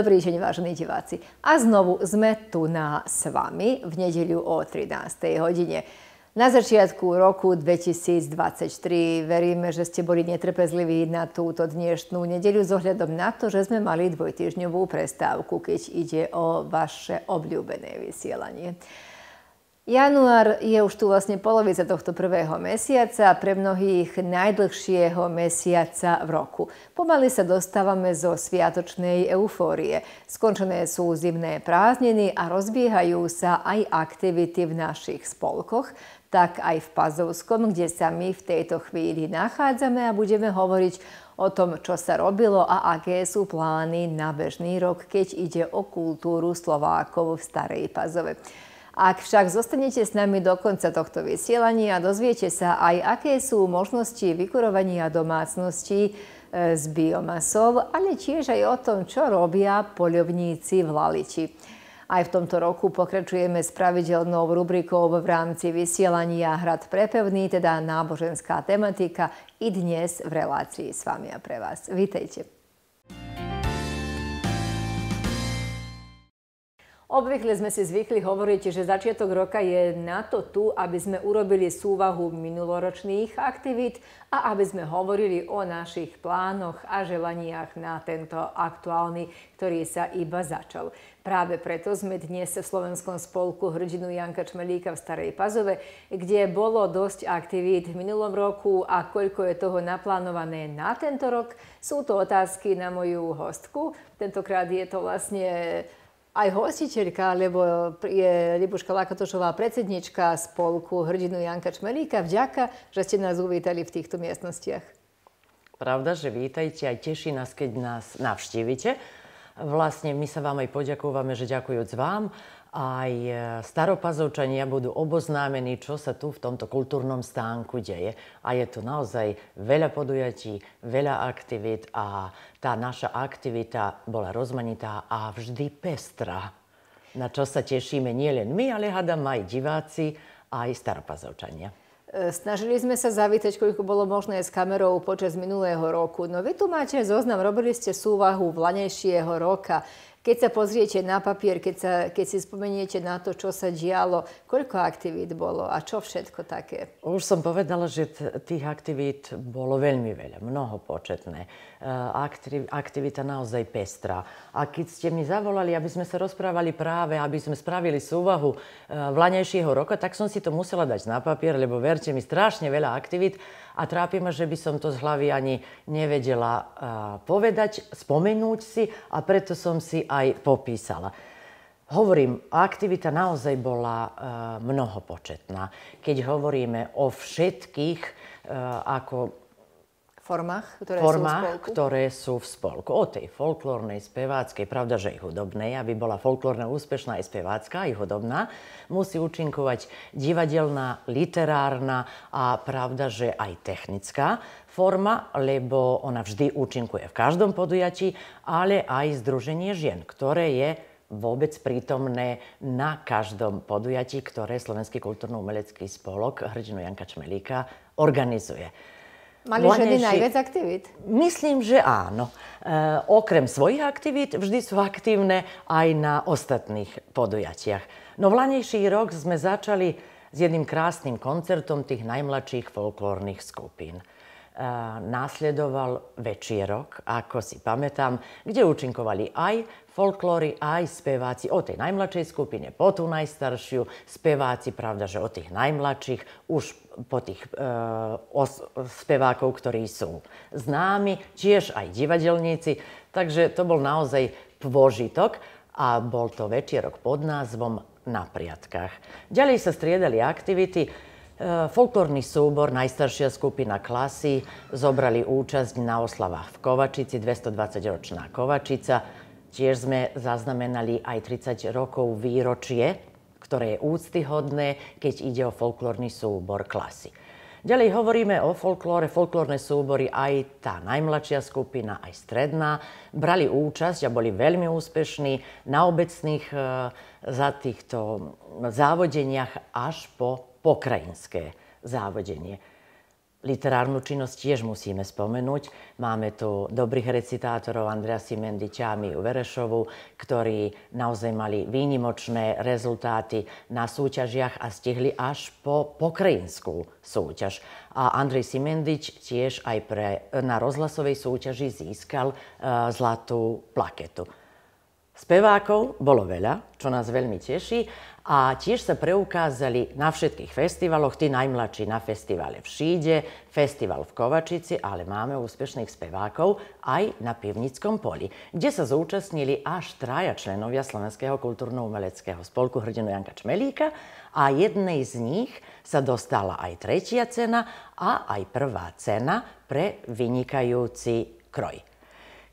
Dobrý deň, vážení diváci. A znovu sme tu na s vami v nedeliu o 13. hodine. Na začiatku roku 2023 veríme, že ste boli netrpezliví na túto dnešnú nedeľu s ohľadom na to, že sme mali dvojtýždňovú prestávku, keď ide o vaše obľúbené vysielanie. Január je už tu vlastne polovica tohto prvého mesiaca a pre mnohých najdlhšieho mesiaca v roku. Pomaly sa dostávame zo sviatočnej eufórie. Skončené sú zimné prázdniny a rozbiehajú sa aj aktivity v našich spolkoch, tak aj v Pazovskom, kde sa my v tejto chvíli nachádzame a budeme hovoriť o tom, čo sa robilo a aké sú plány na bežný rok, keď ide o kultúru Slovákov v Starej Pazove. Ak však zostanete s nami do konca tohto vysielania, dozviete sa aj, aké sú možnosti vykurovania domácnosti z e, biomasov, ale tiež aj o tom, čo robia poľovníci v Laliči. Aj v tomto roku pokračujeme s pravidelnou rubrikou v rámci vysielania Hrad prepevný, teda náboženská tematika i dnes v relácii s vami a pre vás. Vítejte. Obvykle sme si zvykli hovoriť, že začiatok roka je na to tu, aby sme urobili súvahu minuloročných aktivít a aby sme hovorili o našich plánoch a želaniach na tento aktuálny, ktorý sa iba začal. Práve preto sme dnes v Slovenskom spolku hrdinu Janka Čmelíka v Starej Pazove, kde bolo dosť aktivít v minulom roku a koľko je toho naplánované na tento rok, sú to otázky na moju hostku. Tentokrát je to vlastne aj hostiteľka, lebo je Libuška Lakatošová predsednička spolku Hrdinu Janka Čmelíka. Vďaka, že ste nás uvítali v týchto miestnostiach. Pravda, že vítajte aj teší nás, keď nás navštívite. Vlastne my sa vám aj poďakúvame, že ďakujúc vám aj e, staropazovčania budú oboznámení, čo sa tu v tomto kultúrnom stánku deje. A je tu naozaj veľa podujatí, veľa aktivít a tá naša aktivita bola rozmanitá a vždy pestrá. Na čo sa tešíme nielen my, ale hádam aj diváci, aj staropazovčania. E, snažili sme sa zavítať, koľko bolo možné s kamerou počas minulého roku. No vy tu máte zoznam, robili ste súvahu vlanejšieho roka. Keď sa pozriete na papier, keď, sa, keď si spomeniete na to, čo sa dialo, koľko aktivít bolo a čo všetko také? Už som povedala, že tých aktivít bolo veľmi veľa, mnoho početné. E, Aktiv, aktivita naozaj pestrá. A keď ste mi zavolali, aby sme sa rozprávali práve, aby sme spravili súvahu e, vlanejšieho roka, tak som si to musela dať na papier, lebo verte mi, strašne veľa aktivít a trápi ma, že by som to z hlavy ani nevedela povedať, spomenúť si a preto som si aj popísala. Hovorím, aktivita naozaj bola e, mnohopočetná. Keď hovoríme o všetkých, e, ako formách, ktoré, formách, sú, v spolku? ktoré sú v spolku. O tej folklórnej, speváckej, pravda, že aj hudobnej, aby bola folklórna úspešná aj spevácka, aj hudobná, musí účinkovať divadelná, literárna a pravda, že aj technická forma, lebo ona vždy účinkuje v každom podujatí, ale aj Združenie žien, ktoré je vôbec prítomné na každom podujatí, ktoré Slovenský kultúrno-umelecký spolok hrdinu Janka Čmelíka organizuje. Mali ženy najviac aktivít? Myslím, že áno. E, okrem svojich aktivít vždy sú aktívne aj na ostatných podujatiach. No v lanejší rok sme začali s jedným krásnym koncertom tých najmladších folklórnych skupín. E, následoval večierok, ako si pamätám, kde účinkovali aj folklóry aj speváci o tej najmladšej skupine, po tú najstaršiu, speváci, pravda, že o tých najmladších, už po tých e, os, spevakov, ktorí sú známi, tiež aj divadelníci. Takže to bol naozaj pôžitok a bol to večierok pod názvom Na priatkách. Ďalej sa striedali aktivity. E, folklórny súbor, najstaršia skupina klasy, zobrali účasť na oslavách v Kovačici, 220-ročná Kovačica, Tiež sme zaznamenali aj 30 rokov výročie, ktoré je úctyhodné, keď ide o folklórny súbor klasy. Ďalej hovoríme o folklóre. Folklórne súbory aj tá najmladšia skupina, aj stredná brali účasť a boli veľmi úspešní na obecných e, za týchto závodeniach až po pokrajinské závodenie. Literárnu činnosť tiež musíme spomenúť. Máme tu dobrých recitátorov Andrea Simendiča a Miu Verešovu, ktorí naozaj mali výnimočné rezultáty na súťažiach a stihli až po pokrajinskú súťaž. A Andrej Simendič tiež aj pre, na rozhlasovej súťaži získal uh, zlatú plaketu. Spevákov bolo veľa, čo nás veľmi teší a tiež sa preukázali na všetkých festivaloch, tí najmladší na festivale v Šíde, festival v Kovačici, ale máme úspešných spevákov aj na Pivnickom poli, kde sa zúčastnili až traja členovia Slovenského kultúrno-umeleckého spolku hrdinu Janka Čmelíka a jednej z nich sa dostala aj tretia cena a aj prvá cena pre vynikajúci kroj.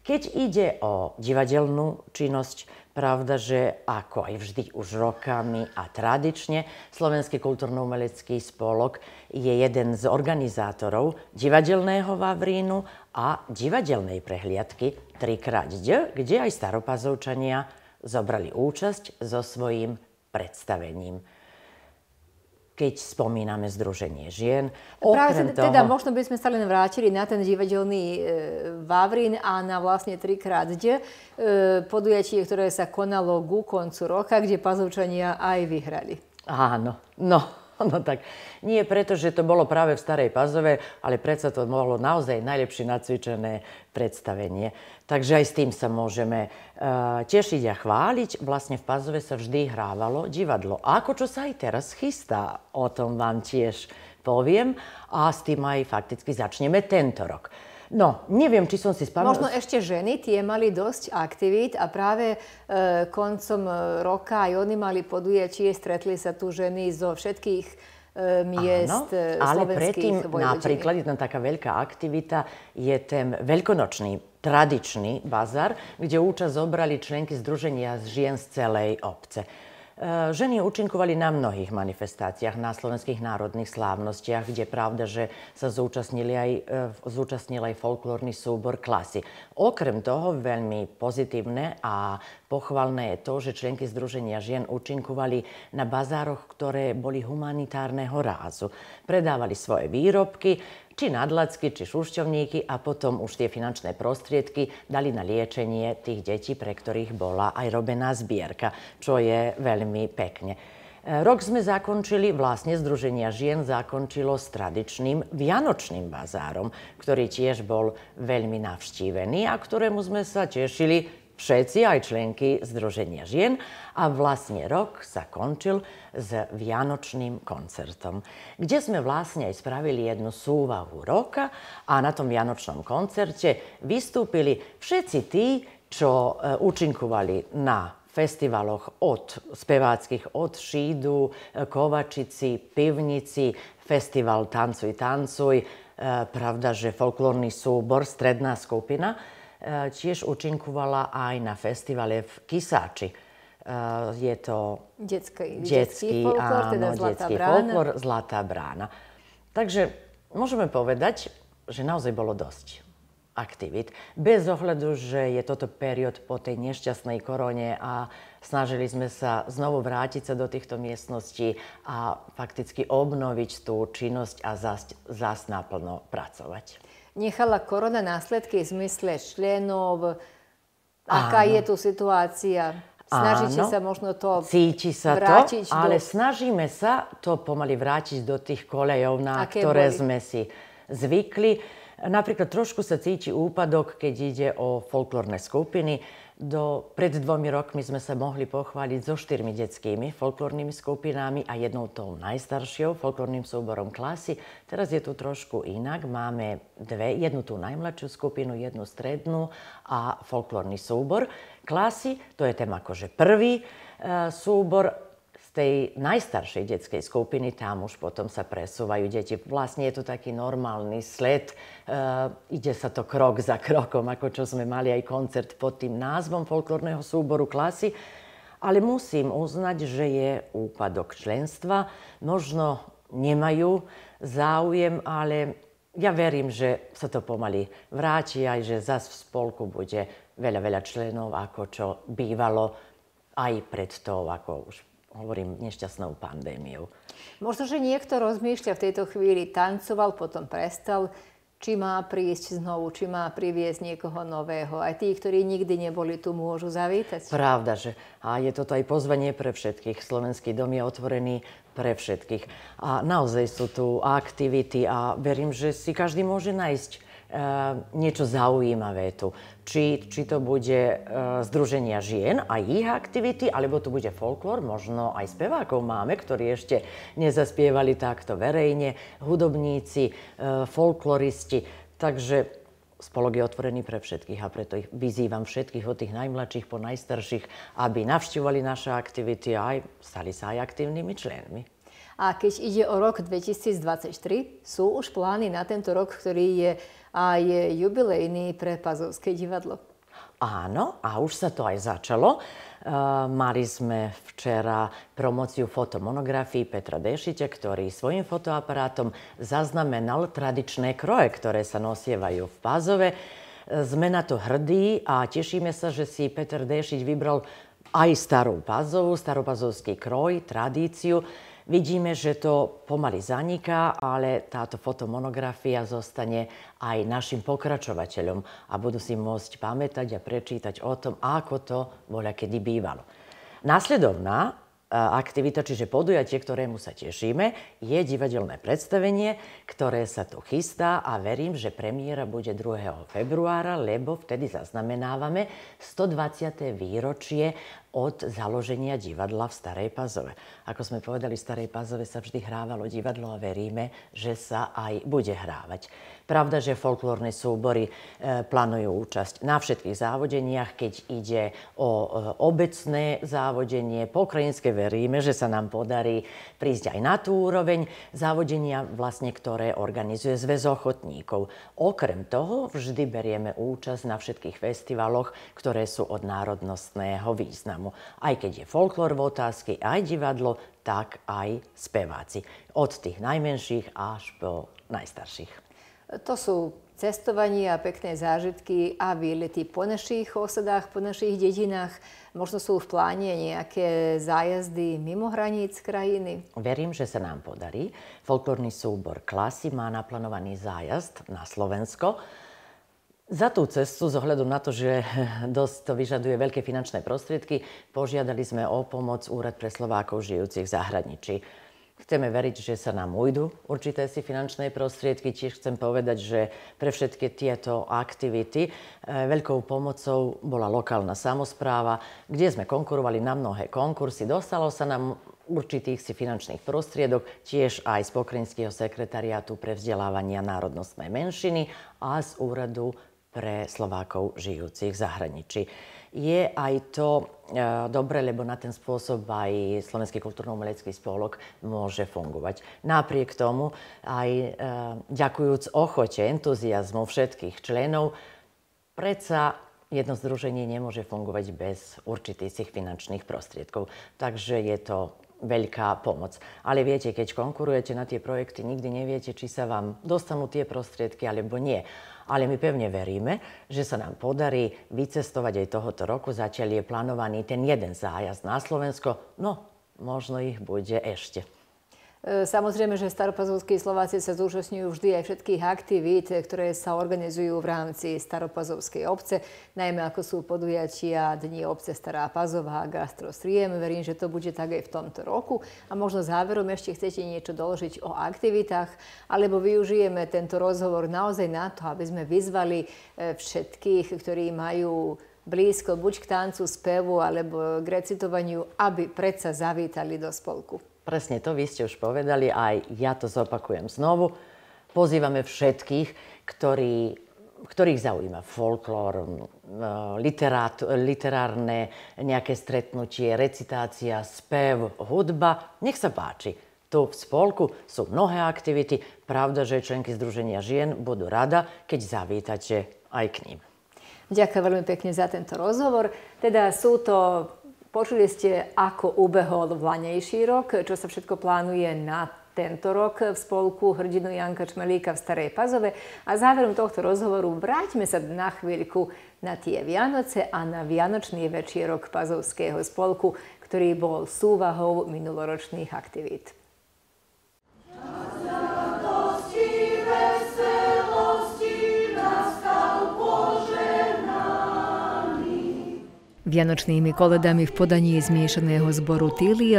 Keď ide o divadelnú činnosť, pravda, že ako aj vždy už rokami a tradične, Slovenský kultúrno-umelecký spolok je jeden z organizátorov divadelného Vavrínu a divadelnej prehliadky 3xD, kde aj staropazovčania zobrali účasť so svojím predstavením keď spomíname Združenie žien. Okrem Práve teda, toho, teda možno by sme sa len vrátili na ten divadelný e, Vavrin a na vlastne trikrát kde e, podujatie, ktoré sa konalo ku koncu roka, kde pazovčania aj vyhrali. Áno, no. No tak nie preto, že to bolo práve v Starej Pazove, ale predsa to bolo naozaj najlepšie nacvičené predstavenie. Takže aj s tým sa môžeme uh, tešiť a chváliť. Vlastne v Pazove sa vždy hrávalo divadlo. Ako čo sa aj teraz chystá, o tom vám tiež poviem. A s tým aj fakticky začneme tento rok. No, neviem, či som si spomínala. Možno ešte ženy, tie mali dosť aktivít a práve e, koncom e, roka aj oni mali podujatie, stretli sa tu ženy zo všetkých e, miest Áno, e, ale predtým vojvodiny. napríklad jedna taká veľká aktivita je ten veľkonočný tradičný bazar, kde účasť zobrali členky Združenia žien z celej obce. Eh, ženy učinkovali na mnohých manifestáciách, na slovenských národných slávnostiach, kde pravda, že sa zúčastnili aj, eh, zúčastnil aj folklórny súbor klasy. Okrem toho veľmi pozitívne a pochvalné je to, že členky Združenia žien učinkovali na bazároch, ktoré boli humanitárneho rázu. Predávali svoje výrobky, či nadlacky, či šušťovníky a potom už tie finančné prostriedky dali na liečenie tých detí, pre ktorých bola aj robená zbierka, čo je veľmi pekne. E, rok sme zakončili, vlastne Združenia žien zakončilo s tradičným Vianočným bazárom, ktorý tiež bol veľmi navštívený a ktorému sme sa tešili všetci, aj členky Združenia žien. A vlastne rok sa končil s Vianočným koncertom, kde sme vlastne aj spravili jednu súvahu roka a na tom Vianočnom koncerte vystúpili všetci tí, čo e, účinkovali na festivaloch od speváckých, od Šídu, e, Kovačici, Pivnici, festival Tancuj, tancuj, e, pravda, že folklórny súbor, stredná skupina, Eh, tiež účinkovala aj na festivale v Kisáči. Eh, je to detský, detský, teda Zlatá brána. Zlatá brána. Takže môžeme povedať, že naozaj bolo dosť aktivít. Bez ohľadu, že je toto period po tej nešťastnej korone a snažili sme sa znovu vrátiť sa do týchto miestností a fakticky obnoviť tú činnosť a zas, zas naplno pracovať nechala korona následky v zmysle členov, aká Áno. je tu situácia? Snažíte Áno, sa možno to cíti sa vrátiť? To, do... Ale snažíme sa to pomaly vrátiť do tých kolejov, na Aké ktoré boli? sme si zvykli. Napríklad trošku sa cíti úpadok, keď ide o folklórne skupiny. Do, pred dvomi rokmi sme sa mohli pochváliť so štyrmi detskými folklórnymi skupinami a jednou tou najstaršou folklórnym súborom klasy. Teraz je tu trošku inak. Máme dve, jednu tú najmladšiu skupinu, jednu strednú a folklórny súbor. Klasy, to je ten akože prvý e, súbor tej najstaršej detskej skupiny, tam už potom sa presúvajú deti. Vlastne je to taký normálny sled, e, ide sa to krok za krokom, ako čo sme mali aj koncert pod tým názvom folklórneho súboru klasy. Ale musím uznať, že je úpadok členstva. Možno nemajú záujem, ale ja verím, že sa to pomaly vráti aj, že zas v spolku bude veľa, veľa členov, ako čo bývalo aj pred tou, ako už hovorím, nešťastnou pandémiou. Možno, že niekto rozmýšľa v tejto chvíli, tancoval, potom prestal, či má prísť znovu, či má priviesť niekoho nového. Aj tí, ktorí nikdy neboli tu, môžu zavítať. Pravda, že a je toto aj pozvanie pre všetkých. Slovenský dom je otvorený pre všetkých. A naozaj sú tu aktivity a verím, že si každý môže nájsť Ehm, niečo zaujímavé tu. Či, či to bude e, Združenia žien a ich aktivity, alebo to bude folklór, možno aj spevákov máme, ktorí ešte nezaspievali takto verejne, hudobníci, e, folkloristi. Takže spolok je otvorený pre všetkých a preto ich vyzývam všetkých od tých najmladších po najstarších, aby navštívali naše aktivity a aj stali sa aj aktívnymi členmi. A keď ide o rok 2023, sú už plány na tento rok, ktorý je a je jubilejný pre Pazovské divadlo. Áno, a už sa to aj začalo. E, mali sme včera promociu fotomonografii Petra Dešite, ktorý svojim fotoaparátom zaznamenal tradičné kroje, ktoré sa nosievajú v Pazove. E, sme na to hrdí a tešíme sa, že si Peter Dešiť vybral aj starú Pazovu, staropazovský kroj, tradíciu. Vidíme, že to pomaly zaniká, ale táto fotomonografia zostane aj našim pokračovateľom a budú si môcť pamätať a prečítať o tom, ako to bola kedy bývalo. Následovná E, aktivita, čiže podujatie, ktorému sa tešíme, je divadelné predstavenie, ktoré sa tu chystá a verím, že premiéra bude 2. februára, lebo vtedy zaznamenávame 120. výročie od založenia divadla v Starej Pazove. Ako sme povedali, v Starej Pazove sa vždy hrávalo divadlo a veríme, že sa aj bude hrávať. Pravda, že folklórne súbory e, plánujú účasť na všetkých závodeniach, keď ide o e, obecné závodenie. Po veríme, že sa nám podarí prísť aj na tú úroveň závodenia, vlastne, ktoré organizuje Zväz ochotníkov. Okrem toho vždy berieme účasť na všetkých festivaloch, ktoré sú od národnostného významu. Aj keď je folklór v otázke, aj divadlo, tak aj speváci. Od tých najmenších až po najstarších. To sú cestovanie a pekné zážitky a výlety po našich osadách, po našich dedinách. Možno sú v pláne nejaké zájazdy mimo hraníc krajiny. Verím, že sa nám podarí. Folklórny súbor Klasy má naplánovaný zájazd na Slovensko. Za tú cestu, ohľadu na to, že dosť to vyžaduje veľké finančné prostriedky, požiadali sme o pomoc Úrad pre Slovákov žijúcich v zahraničí. Chceme veriť, že sa nám ujdu určité si finančné prostriedky. Tiež chcem povedať, že pre všetky tieto aktivity e, veľkou pomocou bola lokálna samozpráva, kde sme konkurovali na mnohé konkursy. Dostalo sa nám určitých si finančných prostriedok, tiež aj z Pokrinského sekretariátu pre vzdelávania národnostnej menšiny a z úradu pre Slovákov žijúcich v zahraničí je aj to e, dobre, lebo na ten spôsob aj Slovenský kultúrno-umelecký spolok môže fungovať. Napriek tomu aj e, ďakujúc ochote, entuziasmu všetkých členov, predsa jedno združenie nemôže fungovať bez určitých finančných prostriedkov. Takže je to veľká pomoc. Ale viete, keď konkurujete na tie projekty, nikdy neviete, či sa vám dostanú tie prostriedky alebo nie ale my pevne veríme, že sa nám podarí vycestovať aj tohoto roku. zatiaľ je plánovaný ten jeden zájazd na Slovensko, no možno ich bude ešte. E, samozrejme, že staropazovskí Slováci sa zúčastňujú vždy aj všetkých aktivít, ktoré sa organizujú v rámci staropazovskej obce, najmä ako sú podujatia Dni obce Stará Pazová, a Gastro Gastrostriem. Verím, že to bude tak aj v tomto roku. A možno záverom ešte chcete niečo doložiť o aktivitách, alebo využijeme tento rozhovor naozaj na to, aby sme vyzvali e, všetkých, ktorí majú blízko buď k tancu, spevu alebo k recitovaniu, aby predsa zavítali do spolku. Presne to, vy ste už povedali, aj ja to zopakujem znovu. Pozývame všetkých, ktorí, ktorých zaujíma folklór, e, literát, literárne nejaké stretnutie, recitácia, spev, hudba. Nech sa páči. Tu v spolku sú mnohé aktivity. Pravda, že členky Združenia žien budú rada, keď zavítate aj k ním. Ďakujem veľmi pekne za tento rozhovor. Teda sú to Počuli ste, ako ubehol vlanejší rok, čo sa všetko plánuje na tento rok v spolku Hrdinu Janka Čmelíka v Starej Pazove. A záverom tohto rozhovoru vráťme sa na chvíľku na tie Vianoce a na Vianočný večierok Pazovského spolku, ktorý bol súvahou minuloročných aktivít. Ďakujem. Vianočnými koledami v podaní zmiešaného zboru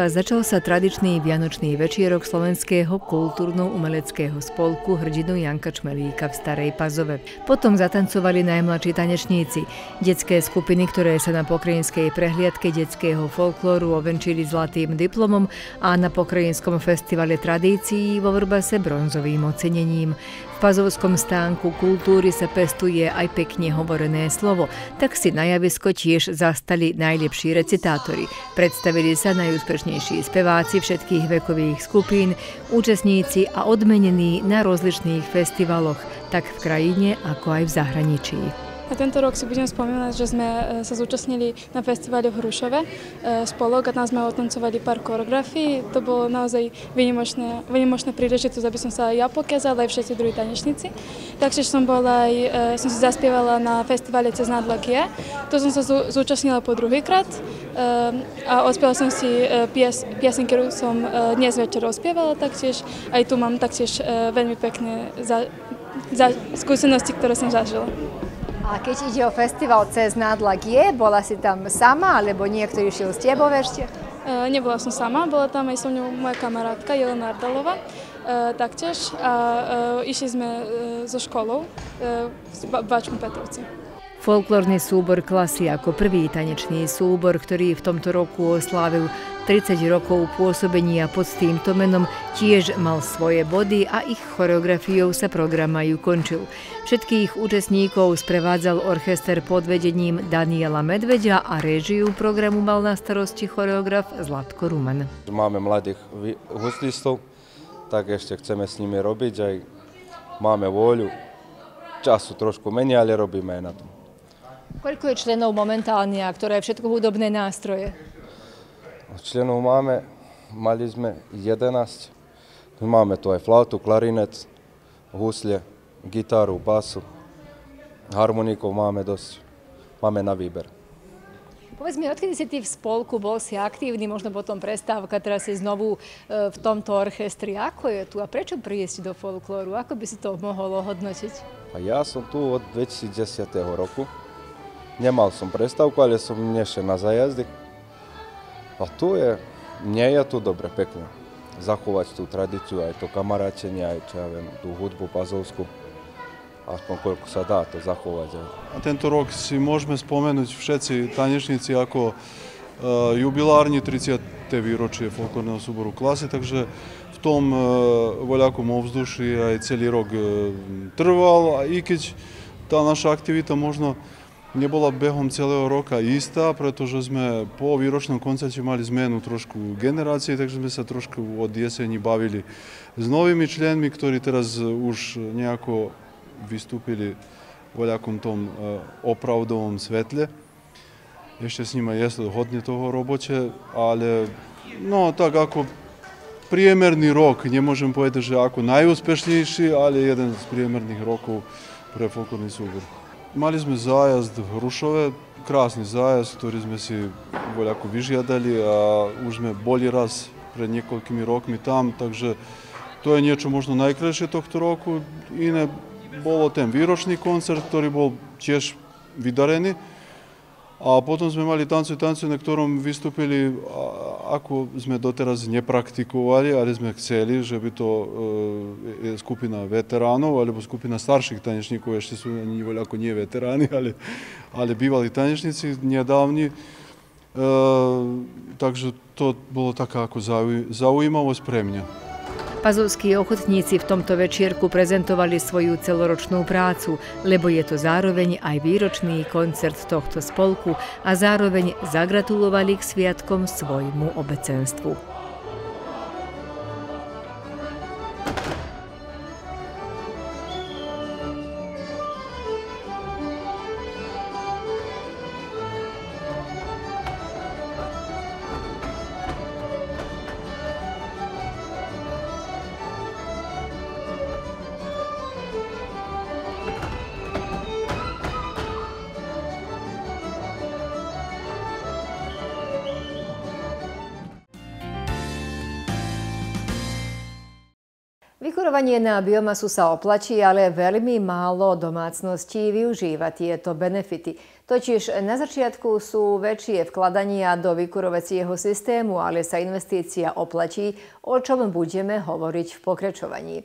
a začal sa tradičný vianočný večierok Slovenského kultúrno-umeleckého spolku hrdinu Janka Čmelíka v Starej Pazove. Potom zatancovali najmladší tanečníci, detské skupiny, ktoré sa na pokrajinskej prehliadke detského folklóru ovenčili zlatým diplomom a na pokrajinskom festivale tradícií vo Vrbase bronzovým ocenením. Pazovskom stánku kultúry sa pestuje aj pekne hovorené slovo, tak si na javisko tiež zastali najlepší recitátori. Predstavili sa najúspešnejší speváci všetkých vekových skupín, účastníci a odmenení na rozličných festivaloch, tak v krajine ako aj v zahraničí. Na tento rok si budem spomínať, že sme e, sa zúčastnili na festivale v Hrušove. E, spolok a tam sme otancovali pár koreografií. To bolo naozaj vynimočné, vynimočná príležitosť, aby som sa ja pokázala aj všetci druhí tanečníci. Takže som bola aj, e, som si zaspievala na festivale cez nadlakie. To som sa zúčastnila po druhýkrát a odspiela som si pies, piesen, ktorú som dnes večer ospievala taktiež. Aj tu mám taktiež veľmi pekné za, za skúsenosti, ktoré som zažila. A keď ide o festival cez nádlak je, bola si tam sama, alebo niekto išiel s tebou ešte? E, nebola som sama, bola tam aj so mnou moja kamarátka Jelena Ardalova, e, taktiež. A e, išli sme zo e, školou e, v Bačku Petrovci. Folklórny súbor klasy ako prvý tanečný súbor, ktorý v tomto roku oslávil 30 rokov pôsobenia pod týmto menom, tiež mal svoje body a ich choreografiou sa program aj ukončil. Všetkých účastníkov sprevádzal orchester pod vedením Daniela Medvedia a režiu programu mal na starosti choreograf Zlatko Rumen. Máme mladých huslistov, tak ešte chceme s nimi robiť, aj máme voľu, času trošku menej, ale robíme aj na to. Koľko je členov momentálne a ktoré je všetko hudobné nástroje? Členov máme, mali sme 11. Máme tu aj flautu, klarinec, husle, gitaru, basu. Harmoniku máme dosť. Máme na výber. Povedz mi, odkedy si ty v spolku bol si aktívny, možno potom prestávka, teraz si znovu e, v tomto orchestri. Ako je tu a prečo prísť do folklóru? Ako by si to mohol ohodnotiť? A ja som tu od 2010. roku. Nemal som prestávku, ale som nešiel na zajazdy. A tu je, nie je tu dobre, pekne. Zachovať tú tradíciu, aj to kamarátenie, aj čo ja viem, tú hudbu pazovskú. Aspoň koľko sa dá to zachovať. A tento rok si môžeme spomenúť všetci tanečníci ako jubilární 30. výročie folklorného súboru klasy, takže v tom voľakom ovzduši aj celý rok trval, a i keď tá naša aktivita možno nebola behom celého roka istá, pretože sme po výročnom koncerte mali zmenu trošku generácie, takže sme sa trošku od jeseni bavili s novými členmi, ktorí teraz už nejako vystúpili v nejakom tom e, opravdovom svetle. Ešte s nimi je hodne toho roboče, ale no tak ako priemerný rok, ne môžem povedať, že ako najúspešnejší, ale jeden z priemerných rokov pre folklórny súbor. Мали сме зајазд во Рушове, красни зајазд, тори сме си во Лјаковижија дали, а ужме боли раз пред ми рокми там, также тоа е нечо можно најкрајше тогто року и не боло тем вирошни концерт, тори бол чеш видарени, A potom sme mali tancu i tancu, na ktorom vystúpili, ako sme doteraz nepraktikovali, ale sme chceli, že by to e, skupina veteránov, alebo skupina starších tanečníkov, ešte sú ani voľako nie veteráni, ale, ale bývali tanečníci nedávni. E, takže to bolo taká ako zaujímavosť pre mňa. Pazovskí ochotníci v tomto večierku prezentovali svoju celoročnú prácu, lebo je to zároveň aj výročný koncert tohto spolku a zároveň zagratulovali k sviatkom svojmu obecenstvu. Premenovanie na biomasu sa oplačí, ale veľmi málo domácností využíva tieto benefity. Totiž na začiatku sú väčšie vkladania do vykurovacieho systému, ale sa investícia oplačí, o čom budeme hovoriť v pokračovaní.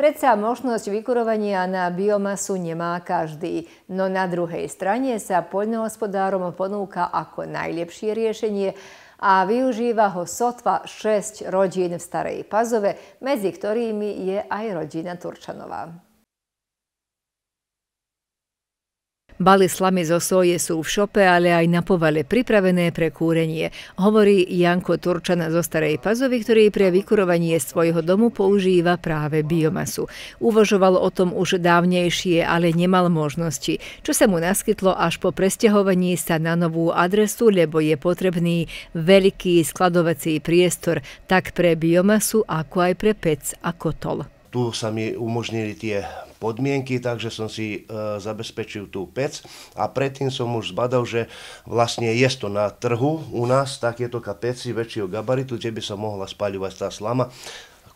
Predsa možnosť vykurovania na biomasu nemá každý, no na druhej strane sa poľnohospodárom ponúka ako najlepšie riešenie a využíva ho sotva 6 rodín v Starej Pazove, medzi ktorými je aj rodina Turčanová. Bali slamy zo soje sú v šope, ale aj na povale pripravené pre kúrenie, hovorí Janko Turčana zo Starej Pazovy, ktorý pre vykurovanie svojho domu používa práve biomasu. Uvažoval o tom už dávnejšie, ale nemal možnosti, čo sa mu naskytlo až po presťahovaní sa na novú adresu, lebo je potrebný veľký skladovací priestor tak pre biomasu, ako aj pre pec a kotol. Tu sa mi umožnili tie podmienky, takže som si e, zabezpečil tú pec a predtým som už zbadal, že vlastne je to na trhu u nás takéto kapeci väčšieho gabaritu, kde by sa mohla spaľovať tá slama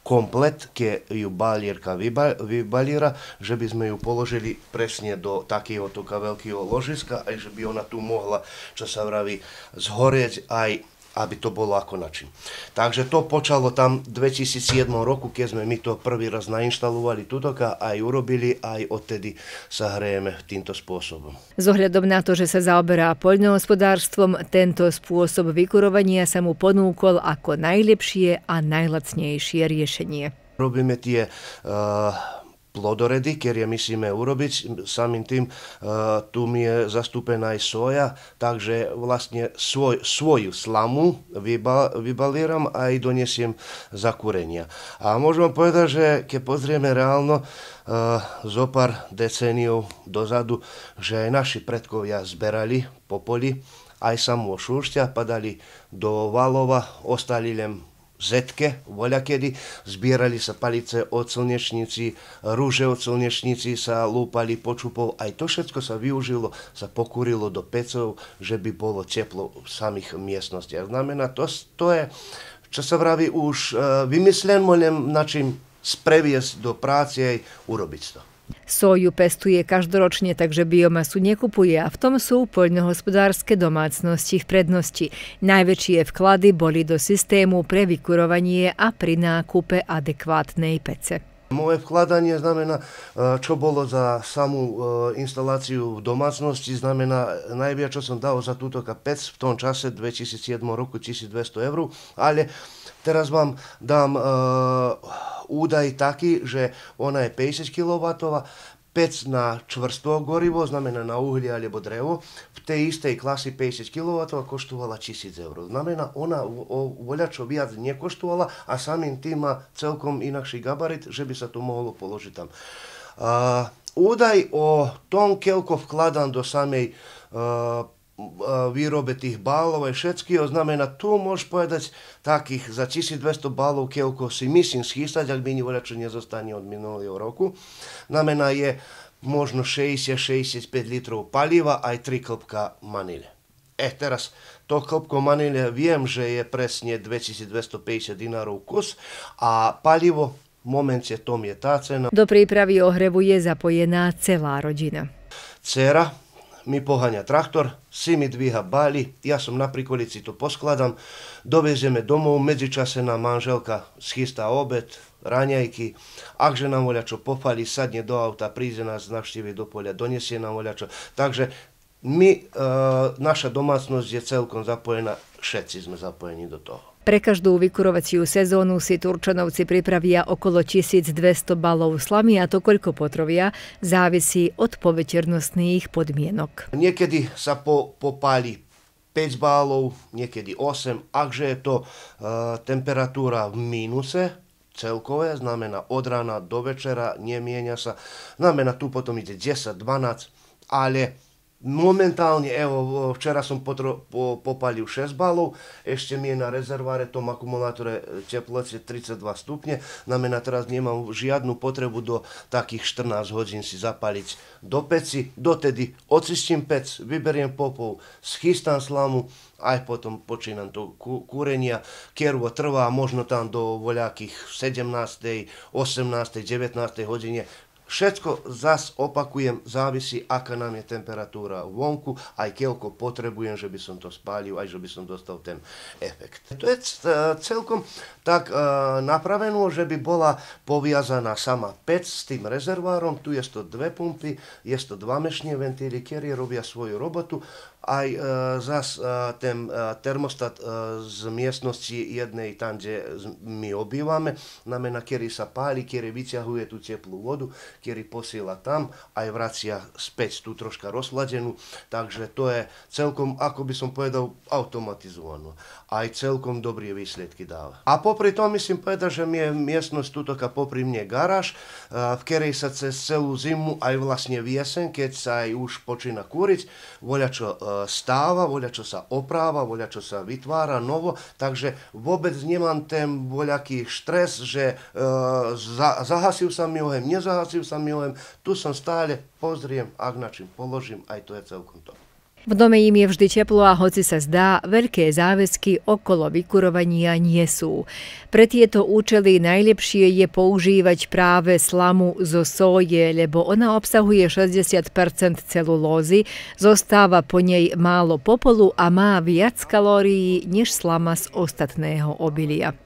komplet, ke ju balierka vybalíra, že by sme ju položili presne do takéhoto veľkého ložiska, aj že by ona tu mohla, čo sa vraví, zhorieť aj aby to bolo ako način. Takže to počalo tam 2007 roku, keď sme my to prvý raz nainštalovali tuto a aj urobili, aj odtedy sa hrejeme týmto spôsobom. Z ohľadom na to, že sa zaoberá poľnohospodárstvom, tento spôsob vykurovania sa mu ponúkol ako najlepšie a najlacnejšie riešenie. Robíme tie uh, plodoredy, ktoré musíme urobiť. Samým tým uh, tu mi je zastúpená aj soja, takže vlastne svoj, svoju slamu vybal, vybalieram a aj donesiem za kúrenia. A môžem povedať, že keď pozrieme reálno uh, zo pár deceniov dozadu, že aj naši predkovia zberali popoli, aj samo šúšťa padali do valova, ostali len Zetke, voľa kedy, zbierali sa palice od slnečnici, rúže od slnečnici sa lúpali počupov, aj to všetko sa využilo, sa pokurilo do pecov, že by bolo teplo v samých miestnostiach. Znamená, to, to je, čo sa vraví, už e, vymyslené, môžem na čím spreviesť do práce aj urobiť to. Soju pestuje každoročne, takže biomasu nekupuje a v tom sú poľnohospodárske domácnosti v prednosti. Najväčšie vklady boli do systému pre vykurovanie a pri nákupe adekvátnej pece. Moje vkladanie znamená, e, čo bolo za samú e, inštaláciu v domácnosti, znamená najviac, čo som dal za túto kapec v tom čase 2007 roku 1200 eur, ale teraz vám dám e, údaj taký, že ona je 50 kW, pec na čvrsto gorivo, znamená na uhlje alebo drevo, v tej istej klasi 50 kW koštovala 1000 eur. Znamená, ona voljačo vijac nije koštovala, a samim tima celkom inakši gabarit, že bi se to moglo položiti tam. A, udaj o tom kelko vkladan do samej a, výrobe tých bálov aj všetkého. Znamená, tu môžeš povedať takých za 1200 bálov, keľko si myslím schýstať, ak by ni čo nezostane od minulého roku. Znamená je možno 60-65 litrov paliva aj 3 klopka manile. E, teraz to klopko manile viem, že je presne 2250 dinárov kus a palivo v momente tom je tá cena. Do prípravy ohrevu je zapojená celá rodina. Cera, mi pohanja traktor, si mi dvíha bali, ja som na prikolici to poskladám, dovezieme domov, medzičase nám manželka schystá obed, raňajky, akže nám voľačo voljačo popali, sadnje do auta, príde nás navštívi do polia, donesie nám voľačo. takže my, e, naša domácnosť je celkom zapojená, všetci sme zapojení do toho. Pre každú vykurovaciu sezónu si Turčanovci pripravia okolo 1200 balov slamy a to, koľko potrovia, závisí od poveternostných podmienok. Niekedy sa po, popáli 5 balov, niekedy 8. Akže je to e, temperatúra v mínuse, celkové, znamená od rána do večera, nemienia sa. Znamená, tu potom ide 10, 12, ale momentálne, evo, včera som potro, po, popalil 6 balov, ešte mi je na rezervare tom akumulátore e, teplece 32 stupne, znamená teraz nemám žiadnu potrebu do takých 14 hodín si zapaliť do peci, dotedy očistím pec, vyberiem popov, schystám slamu, aj potom počínam to kúrenia, Kervo trvá možno tam do voľakých 17., 18., 19. hodine, Všetko zas opakujem, závisí, aká nám je temperatúra vonku, aj koľko potrebujem, že by som to spálil, aj že by som dostal ten efekt. To je celkom tak e, napravenú, že by bola poviazaná sama pec s tým rezervárom, tu je to dve pumpy, je to dva mešne ktoré robia svoju robotu, aj e, zas e, ten e, termostat e, z miestnosti jednej tam, kde my obývame, znamená, ktorý sa páli, ktorý vyťahuje tú teplú vodu, ktorý posiela tam, aj vracia späť tú troška rozladenú, takže to je celkom, ako by som povedal, automatizované. Aj celkom dobré výsledky dáva. A po popri tom myslím povedať, že mi je miestnosť tuto popri mne garáž, eh, v ktorej sa cez celú zimu aj vlastne v jesen, keď sa aj už počína kúriť, voľa čo eh, stáva, voľa čo sa opráva, voľa čo sa vytvára novo, takže vôbec nemám ten voľaký štres, že eh, zahasil sa mi ohem, nezahasil sa mi ohem, tu som stále, pozriem, ak na čím položím, aj to je celkom to. V dome im je vždy teplo a hoci sa zdá, veľké záväzky okolo vykurovania nie sú. Pre tieto účely najlepšie je používať práve slamu zo soje, lebo ona obsahuje 60 celulózy, zostáva po nej málo popolu a má viac kalórií než slama z ostatného obilia.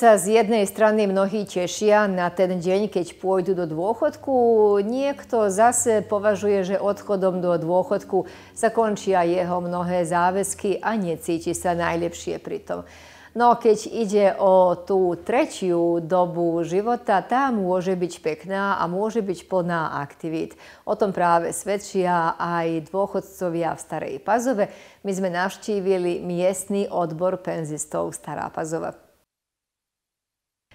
sa z jednej strany mnohí tešia na ten deň, keď pôjdu do dôchodku. Niekto zase považuje, že odchodom do dôchodku zakončia jeho mnohé záväzky a necíti sa najlepšie pri tom. No keď ide o tú tretiu dobu života, tá môže byť pekná a môže byť plná aktivít. O tom práve svedčia aj dôchodcovia v Starej Pazove. My sme navštívili miestny odbor penzistov Stará Pazova.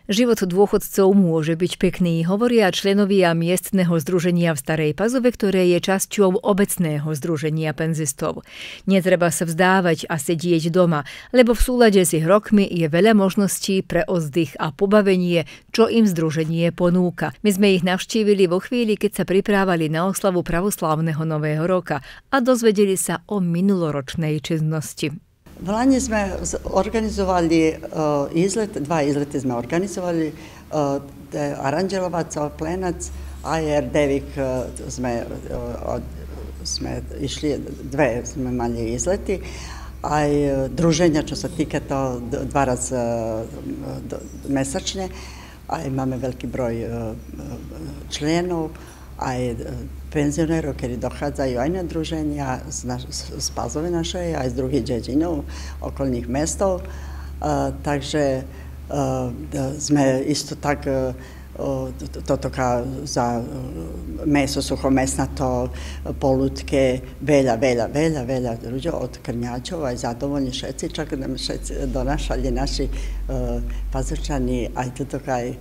Život dôchodcov môže byť pekný, hovoria členovia miestneho združenia v Starej Pazove, ktoré je časťou obecného združenia penzistov. Netreba sa vzdávať a sedieť doma, lebo v súlade s ich rokmi je veľa možností pre ozdych a pobavenie, čo im združenie ponúka. My sme ich navštívili vo chvíli, keď sa priprávali na oslavu pravoslavného Nového roka a dozvedeli sa o minuloročnej činnosti. Vlanje smo organizovali e, izlet, dva izlete smo organizovali, e, Aranđelovac, Plenac, a jer Devik e, smo išli dve smo manje izleti, a druženja ću se tikati dva raz mesečne, a imamo veliki broj členov, a je penzioneru, kiedy dochádzajú aj na druženia z, naš, z Pazove našej, aj z druhých dedinov, okolných mestov. Uh, e, takže uh, e, sme isto tak uh, to to kao za meso suhomesnato, polutke, velja, velja, velja, velja, druđe, od krnjačova i zadovoljni šeci, čak nam šeci donašali naši pazučani, ajte to kaj,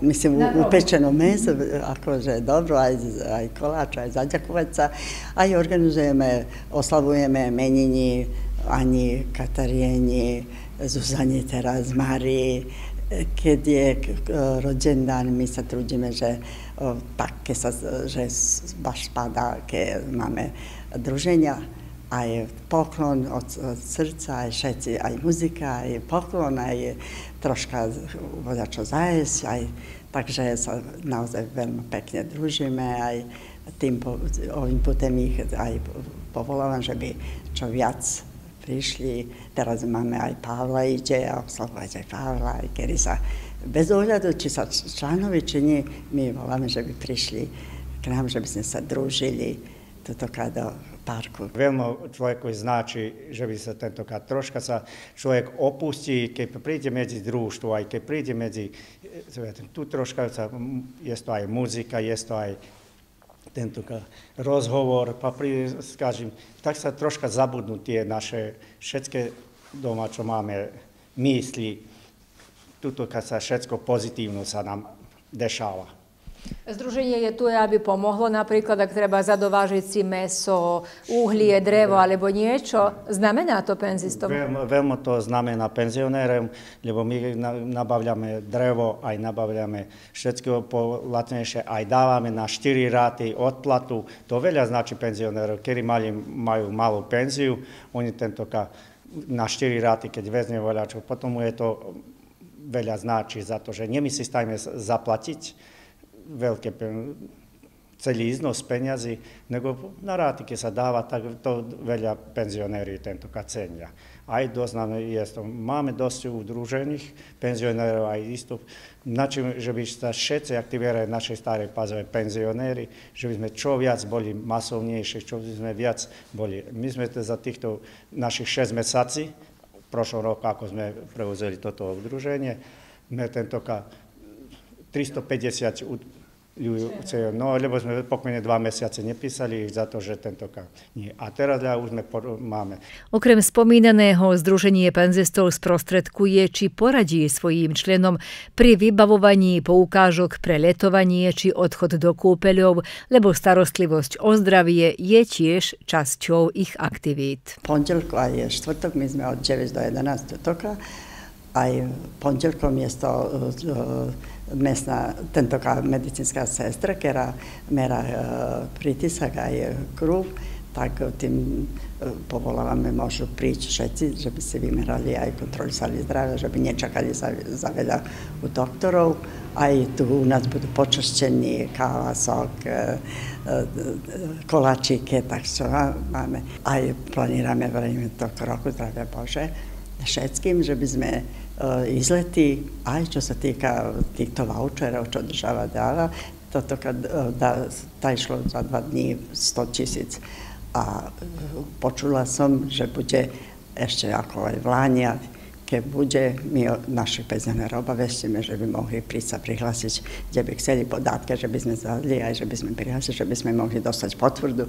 mislim, upečeno meso, ako že je dobro, aj, aj kolač, aj zađakovaca, aj organizujeme, oslavujeme menjini, ani katarijeni, Zuzanje Terazmari, keď je eh, rodzen dan, my sa trudíme, že, tak, keď sa, že baš spada, keď máme druženia, aj poklon od, od srdca, aj všetci, aj muzika, aj poklon, aj troška voda čo zajesť, aj, takže sa naozaj veľmi pekne družíme, aj tým, ovým putem ich aj povolávam, že by čo viac prišli, teraz máme aj Pavla ide a oslavovať aj Pavla, aj kedy sa bez ohľadu, či sa členovi, či nie, my voláme, že by prišli k nám, že by sme sa družili tentokrát do parku. Veľmi človeku značí, že by sa tentokrát troška sa človek opustí, keď príde medzi družstvo, aj keď príde medzi, e, e, tu troška sa, je to aj muzika, je to aj tento rozhovor, pa pri, skážem, tak sa troška zabudnú tie naše všetké doma, čo máme, mysli. Tuto, kad sa všetko pozitívno sa nám dešava. Združenie je tu, aby pomohlo napríklad, ak treba zadovážiť si meso, uhlie, drevo alebo niečo. Znamená to penzistom? Veľmi, veľmi to znamená penzionérem, lebo my nabavľame drevo, aj nabavľame všetko lacnejšie, aj dávame na 4 ráty odplatu. To veľa značí penzionérov, ktorí mali, majú malú penziu, oni tento na 4 ráty, keď väzne voľačov, potom je to veľa značí za to, že nemyslí stajme zaplatiť, veľké celý iznos peňazí, nego na keď sa dáva, tak to veľa penzionéri tento kacenia. Aj dosť nám je to. Máme dosť udružených penzionérov aj isto. Znači, že by sa všetci aktivierali naše starej pazove penzionéry, že by sme čo viac boli masovnejšie, čo by sme viac boli. My sme teda za týchto našich 6 mesací, prošlom roku, ako sme preuzeli toto udruženie, sme tentokrát 350 Juce, no lebo sme pokojne dva mesiace nepísali ich za to, že tento kam. nie. A teraz ja už sme máme. Okrem spomínaného Združenie penzistov sprostredkuje či poradí svojim členom pri vybavovaní poukážok pre letovanie či odchod do kúpeľov, lebo starostlivosť o zdravie je tiež časťou ich aktivít. Pondelko a je štvrtok, my sme od 9 do 11 toka, aj pondelko miesto uh, e, e, mesna, tentokrát medicínska sestra, která měla e, pritisak a je kruh, tak tým e, povolávame, môžu príť všetci, že by si vymerali aj kontrolisali zdravia, že by nečakali za, za veľa u doktorov. Aj tu u nás budú počaštení káva, sok, e, koláčike, tak čo máme. Aj planírame veľmi to kroku, zdravia Bože, všetkým, že by sme E, izleti, aj čo sa týka týchto voucherov, čo država dala, toto kad e, da, taj šlo za dva dní 100 tisíc. A e, počula som, že bude ešte ako aj vlánia, keď bude, mi naši penzionera obavestíme, že by mohli prísť sa prihlásiť, kde by chceli podatke, že by sme zadali aj, že by sme prihlásiť, že by sme mohli dostať potvrdu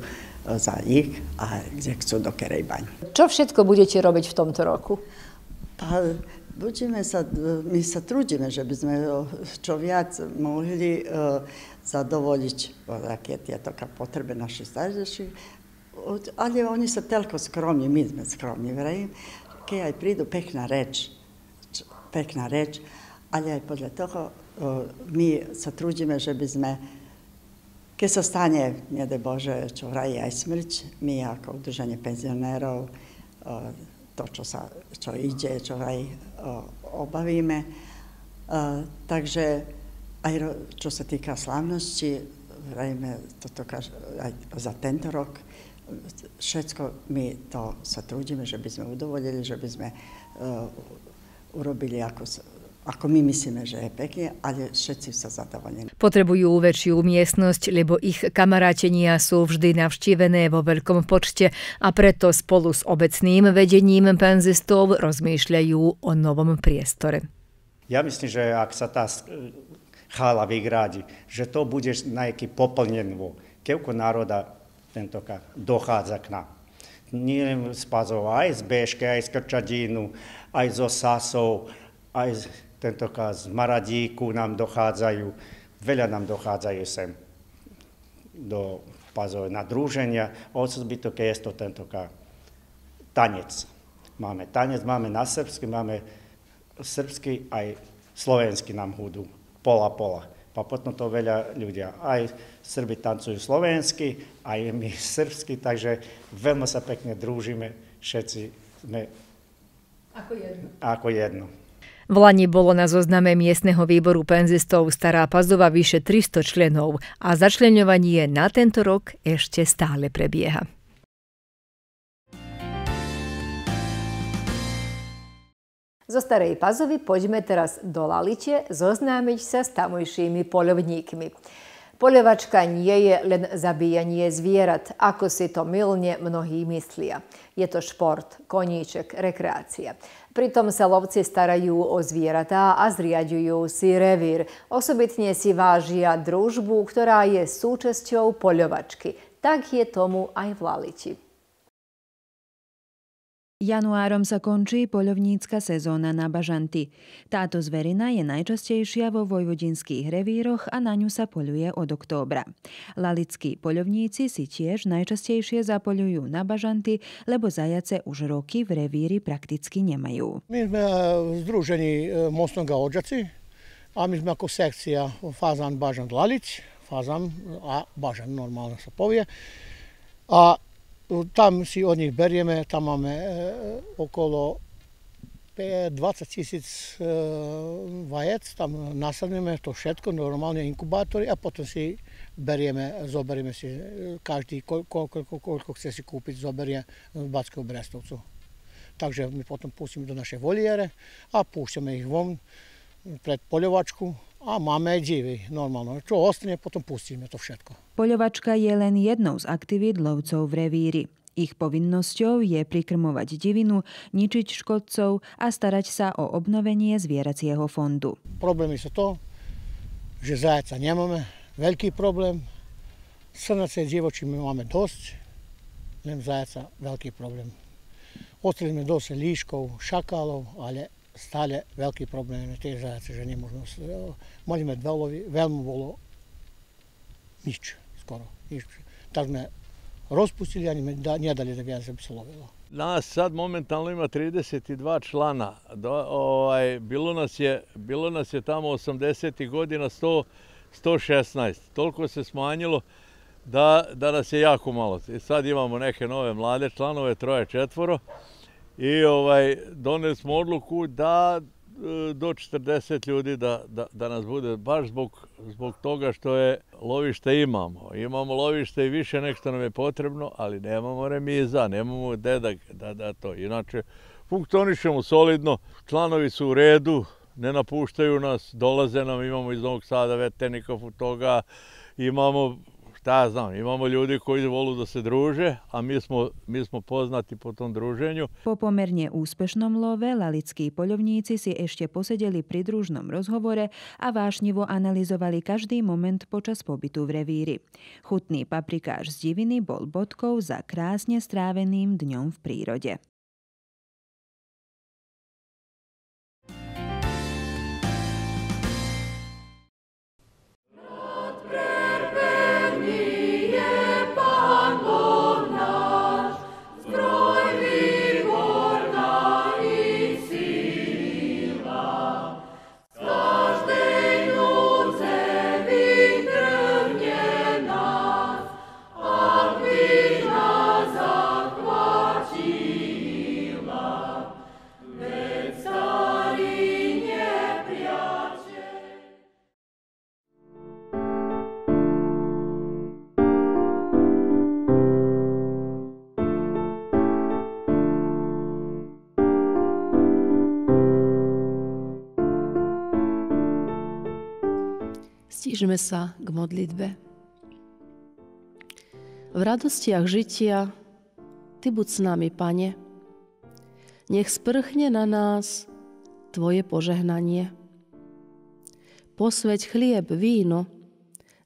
za ich a kde chcú do kerej baň. Čo všetko budete robiť v tomto roku? Pa, budeme sa, mi sa trudíme, že by sme eh, čo viac mohli eh, zadovoljiť onake tieto potrebe naših starejših, ali oni sa telko skromni, mi sme skromni, verjamem, ki aj pridu pekna reč, pekna reč, ali aj podľa toho eh, mi sa trudíme, že by sme Keď sa stane, nede Bože, čo vraj aj smrť, my ako Udruženie penzionerov to, čo, sa, čo ide, čo aj obavíme. E, takže aj čo sa týka slávnosti, vrajme toto kaž- aj za tento rok, všetko my to sa trudíme, že by sme udovolili, že by sme e, urobili ako ako my myslíme, že je pekne, ale všetci sa zadovolení. Potrebujú väčšiu miestnosť, lebo ich kamarátenia sú vždy navštívené vo veľkom počte a preto spolu s obecným vedením penzistov rozmýšľajú o novom priestore. Ja myslím, že ak sa tá e, chála vygrádi, že to bude nejaký poplnenú, keľko národa tentokrát dochádza k nám nie len z aj z Bežke, aj z Krčadínu, aj zo Sasov, aj z tentokrát z Maradíku nám dochádzajú, veľa nám dochádzajú sem do pazov na druženia, keď je to tentokrát tanec. Máme tanec, máme na srbsky, máme srbsky aj slovenský nám hudu, pola pola. A potom to veľa ľudia, aj Srbi tancujú slovensky, aj my srbsky, takže veľmi sa pekne družíme, všetci sme ako jedno. Ako jedno. V Lani bolo na zozname miestneho výboru penzistov Stará Pazova vyše 300 členov a začlenovanie na tento rok ešte stále prebieha. Zo Starej Pazovy poďme teraz do Laliče zoznámiť sa s tamojšími polovníkmi. Polevačka nie je len zabíjanie zvierat, ako si to milne mnohí myslia. Je to šport, koníček, rekreácia. Pritom sa lovci starajú o zvieratá a zriadujú si revír. Osobitne si vážia družbu, ktorá je súčasťou poľovačky. Tak je tomu aj v Laliči. Januárom sa končí poľovnícka sezóna na bažanty. Táto zverina je najčastejšia vo vojvodinských revíroch a na ňu sa poľuje od októbra. Lalickí poľovníci si tiež najčastejšie zapoľujú na bažanty, lebo zajace už roky v revíri prakticky nemajú. My sme e, združení e, Mostonga Odžaci a my sme ako sekcia Fazan Bažant Lalic, Fazan a Bažant normálne sa povie. A tam si od nich berieme, tam máme e, okolo 20 tisíc e, vajec, tam nasadneme to všetko, normálne inkubátory a potom si berieme, zoberieme si e, každý, koľko, koľko, koľko chce si kúpiť, zoberie z Batského Brestovcu. Takže my potom pustíme do naše voliere a púšťame ich von pred poľovačku a máme aj divy, normálne. Čo ostane, potom pustíme to všetko. Poľovačka je len jednou z aktivít lovcov v revíri. Ich povinnosťou je prikrmovať divinu, ničiť škodcov a starať sa o obnovenie zvieracieho fondu. Problémy sú to, že zajaca nemáme, veľký problém. Srnace divočí my máme dosť, len zajaca veľký problém. Ostrieme dosť líškov, šakálov, ale stale veliki problem na te zajace, že ne možemo se... Moli me dvelovi, veljmo volo, nič, skoro, nič. Tak me rozpustili, ani me da, nije dalje da bi ja se bi se lovilo. Nas sad momentalno ima 32 člana. Do, ovaj, bilo, nas je, bilo nas je tamo 80. godina 100, 116. Toliko se smanjilo da, da nas je jako malo. E, sad imamo neke nove mlade članove, troje, četvoro. I ovaj, donet smo odluku da e, do 40 ljudi da, da, da nas bude, baš zbog, zbog toga što je lovište imamo. Imamo lovište i više nek što nam je potrebno, ali nemamo remiza, nemamo gde da, da, da to. Inače, funkcionišemo solidno, članovi su u redu, ne napuštaju nas, dolaze nam, imamo iz Novog Sada vetenikov u toga, imamo šta ja znam, imamo ljudi koji volu da se druže, a mi smo, mi smo poznati po tom druženju. Po pomerne úspešnom love lalickí poljovnici si ešte posedeli pri družnom rozhovore a vášnivo analyzovali každý moment počas pobytu v revíri. Chutný paprikáš z diviny bol bodkou za krásne stráveným dňom v prírode. Priblížme sa k modlitbe. V radostiach žitia Ty buď s nami, Pane. Nech sprchne na nás Tvoje požehnanie. Posveď chlieb, víno,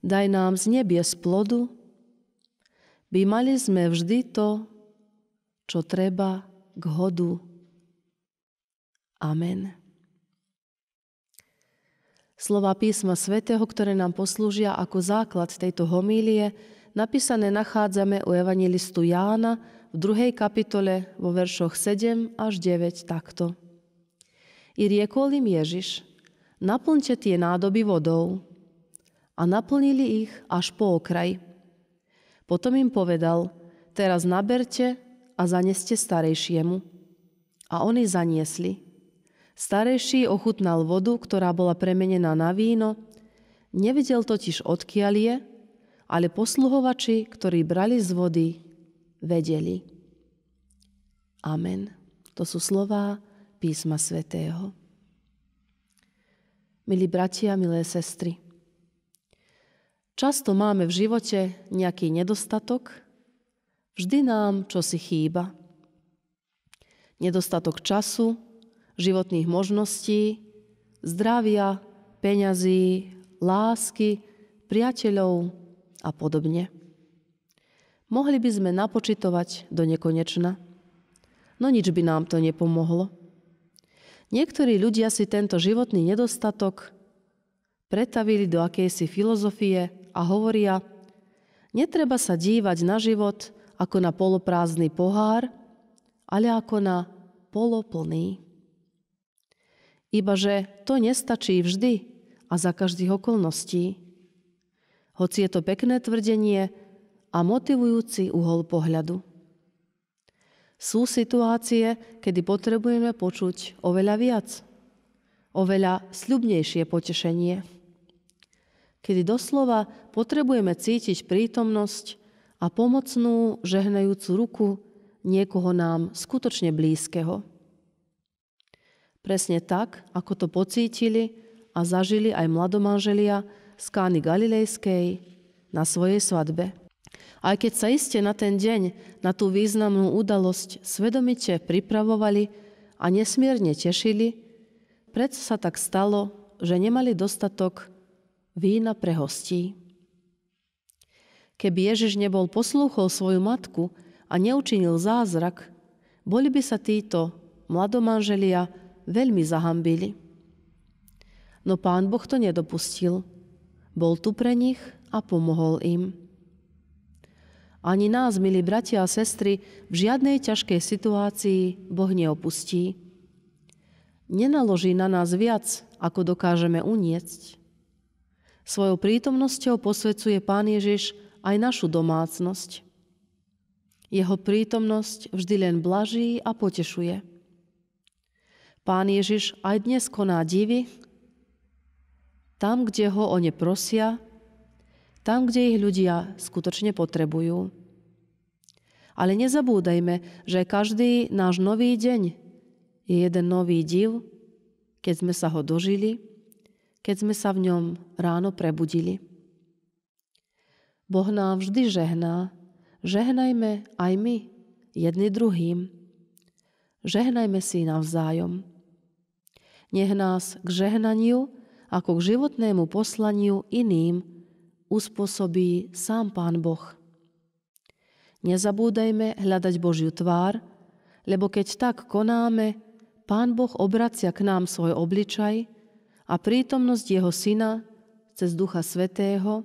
daj nám z nebie z plodu, by mali sme vždy to, čo treba k hodu. Amen. Slova písma svätého, ktoré nám poslúžia ako základ tejto homílie, napísané nachádzame u evangelistu Jána v 2. kapitole vo veršoch 7 až 9 takto. I riekol im Ježiš, naplňte tie nádoby vodou. A naplnili ich až po okraj. Potom im povedal, teraz naberte a zaneste starejšiemu. A oni zaniesli. Starejší ochutnal vodu, ktorá bola premenená na víno, nevedel totiž odkiaľ je, ale posluhovači, ktorí brali z vody, vedeli. Amen. To sú slová písma svätého. Milí bratia, milé sestry, často máme v živote nejaký nedostatok, vždy nám čosi chýba. Nedostatok času, životných možností, zdravia, peňazí, lásky, priateľov a podobne. Mohli by sme napočitovať do nekonečna, no nič by nám to nepomohlo. Niektorí ľudia si tento životný nedostatok pretavili do akejsi filozofie a hovoria, netreba sa dívať na život ako na poloprázdny pohár, ale ako na poloplný. Iba že to nestačí vždy a za každých okolností. Hoci je to pekné tvrdenie a motivujúci uhol pohľadu. Sú situácie, kedy potrebujeme počuť oveľa viac, oveľa sľubnejšie potešenie. Kedy doslova potrebujeme cítiť prítomnosť a pomocnú, žehnajúcu ruku niekoho nám skutočne blízkeho presne tak, ako to pocítili a zažili aj mladomanželia z Kány Galilejskej na svojej svadbe. Aj keď sa iste na ten deň, na tú významnú udalosť svedomite pripravovali a nesmierne tešili, predsa sa tak stalo, že nemali dostatok vína pre hostí. Keby Ježiš nebol poslúchol svoju matku a neučinil zázrak, boli by sa títo mladomanželia veľmi zahambili. No pán Boh to nedopustil. Bol tu pre nich a pomohol im. Ani nás, milí bratia a sestry, v žiadnej ťažkej situácii Boh neopustí. Nenaloží na nás viac, ako dokážeme uniecť. Svojou prítomnosťou posvedcuje Pán Ježiš aj našu domácnosť. Jeho prítomnosť vždy len blaží a potešuje. Pán Ježiš aj dnes koná divy, tam, kde ho o ne prosia, tam, kde ich ľudia skutočne potrebujú. Ale nezabúdajme, že každý náš nový deň je jeden nový div, keď sme sa ho dožili, keď sme sa v ňom ráno prebudili. Boh nám vždy žehná, žehnajme aj my, jedni druhým. Žehnajme si navzájom nech nás k žehnaniu ako k životnému poslaniu iným uspôsobí sám Pán Boh. Nezabúdajme hľadať Božiu tvár, lebo keď tak konáme, Pán Boh obracia k nám svoj obličaj a prítomnosť Jeho Syna cez Ducha Svetého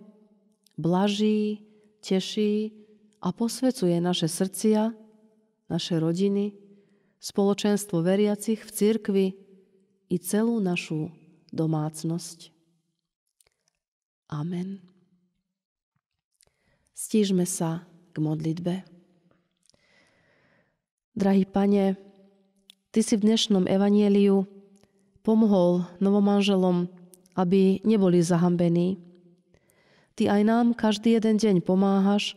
blaží, teší a posvecuje naše srdcia, naše rodiny, spoločenstvo veriacich v cirkvi, i celú našu domácnosť. Amen. Stížme sa k modlitbe. Drahý pane, Ty si v dnešnom evanieliu pomohol novomanželom, aby neboli zahambení. Ty aj nám každý jeden deň pomáhaš,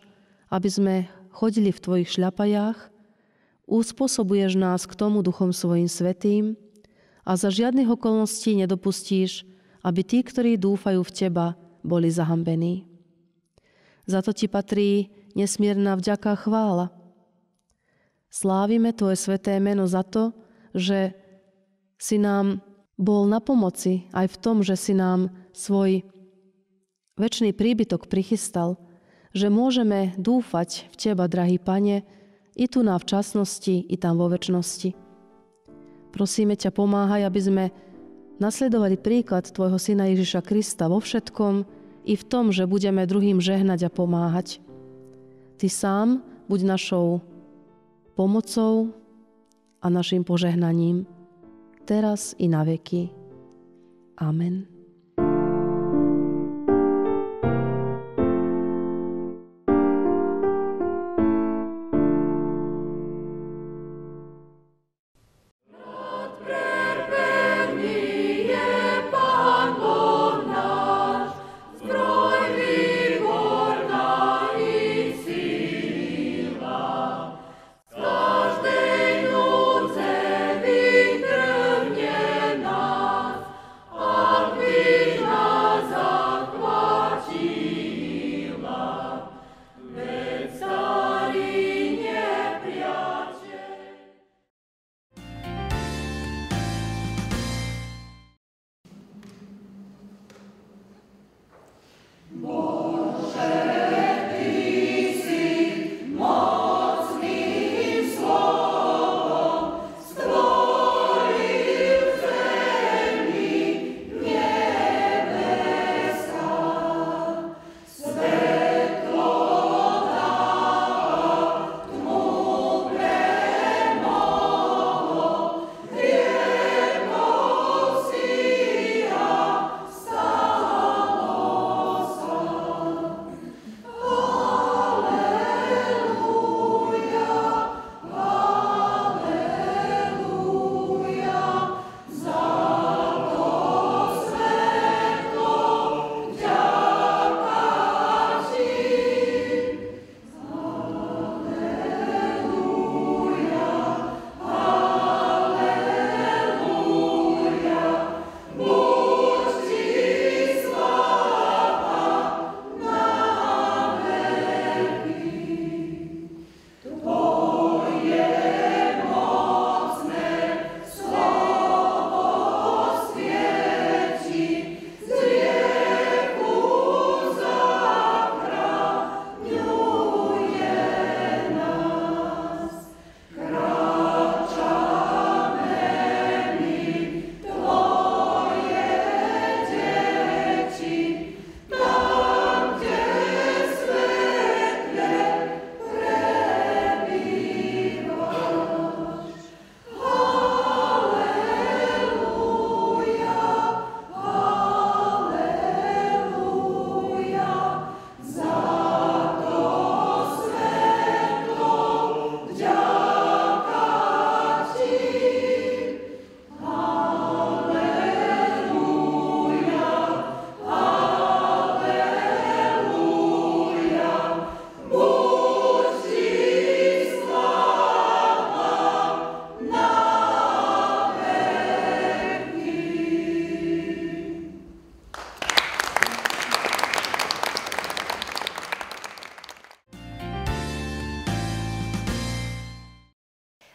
aby sme chodili v Tvojich šľapajách, uspôsobuješ nás k tomu Duchom svojim svetým, a za žiadnych okolností nedopustíš, aby tí, ktorí dúfajú v Teba, boli zahambení. Za to Ti patrí nesmierna vďaka a chvála. Slávime Tvoje sveté meno za to, že si nám bol na pomoci aj v tom, že si nám svoj väčší príbytok prichystal, že môžeme dúfať v Teba, drahý Pane, i tu na včasnosti, i tam vo väčšnosti. Prosíme ťa, pomáhaj, aby sme nasledovali príklad Tvojho Syna Ježiša Krista vo všetkom i v tom, že budeme druhým žehnať a pomáhať. Ty sám buď našou pomocou a našim požehnaním, teraz i na veky. Amen.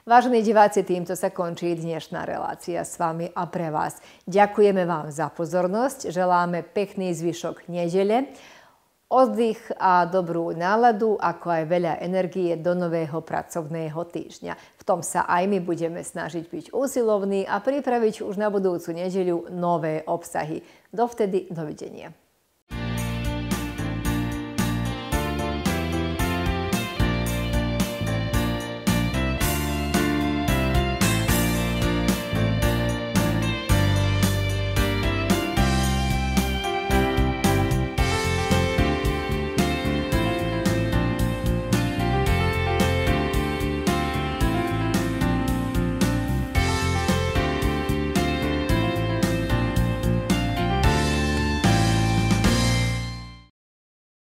Vážení diváci, týmto sa končí dnešná relácia s vami a pre vás. Ďakujeme vám za pozornosť, želáme pekný zvyšok nedele, oddych a dobrú náladu, ako aj veľa energie do nového pracovného týždňa. V tom sa aj my budeme snažiť byť úsilovní a pripraviť už na budúcu nedeľu nové obsahy. Dovtedy, dovidenia.